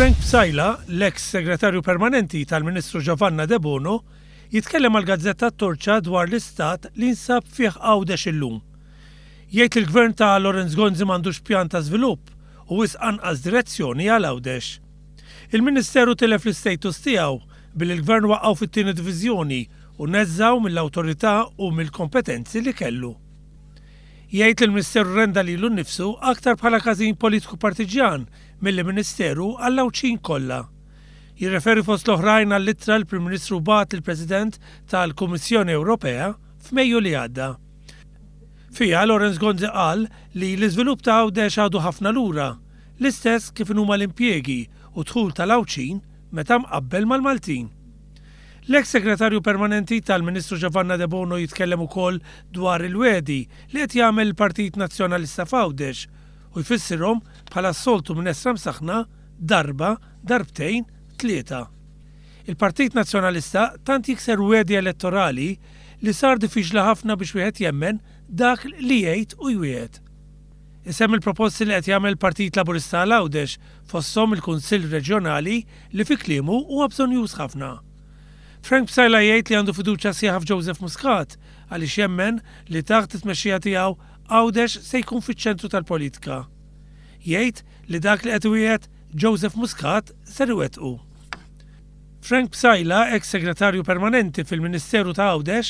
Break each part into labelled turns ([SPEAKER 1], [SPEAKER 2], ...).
[SPEAKER 1] Frank Psajla, l-eks segretarju permanenti tal-Ministru Giovanna De Bono, jitkellem għal gazzetta Torċa dwar l-istat li nsab fih għawdex illum. Jgħid il gvern ta' Lorenz Gonzi m'għandux pjan ta' żvilupp u wis anqas direzzjoni għal għawdex. Il-Ministeru telef l-istatus tiegħu billi l-gvern waqgħu fit-tieni diviżjoni u neżżaw mill-awtorità u mill-kompetenzi li kellu jgħid il minister renda li l-nifsu aktar bħala każin politiku partiġjan mill-Ministeru għall-awċin kollha. Jirreferi fost l-oħrajn għall-ittra l-Prim Ministru bat il-President tal-Kummissjoni Ewropea f'Mejju li għadda. Fija Lorenz Gonzi qal li l-iżvilupp ta' għawdex għadu ħafna lura, l-istess kif huma l-impjegi u tħul tal-awċin meta mqabbel mal-Maltin. L-eks segretarju permanenti tal-Ministru Giovanna De Bono jitkellem ukoll dwar il-wedi li qed jagħmel il-Partit Nazzjonalista Fawdex u jfissirhom bħala soltu minn esram saħna darba, darbtejn, tlieta. Il-Partit Nazzjonalista tant jikser wedi elettorali li sar diffiċli ħafna biex wieħed jemmen dak li jgħid u jwiet. Isem il-proposti li qed jagħmel Partit Laburista Għawdex fossom il-Kunsill Reġjonali li fi klimu huwa bżonn ħafna. Frank Psajla jgħid li għandu fiduċa sieħa f'Joseph Muscat għaliex jemmen li taħt it-tmexxija tiegħu għawdex se jkun fiċ-ċentru tal-politika. Jgħid li dak li qed wieħed Joseph Muscat ser iwettqu. Frank Psajla, eks segretarju permanenti fil-Ministeru ta' Għawdex,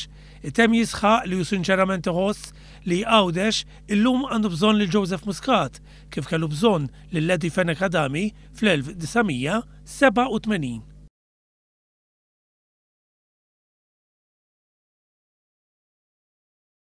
[SPEAKER 1] item jisħaq li ju sinċerament iħoss li għawdex illum għandu bżon li Joseph Muscat kif kellu bżon li Ledi Fenek Adami fl-1987.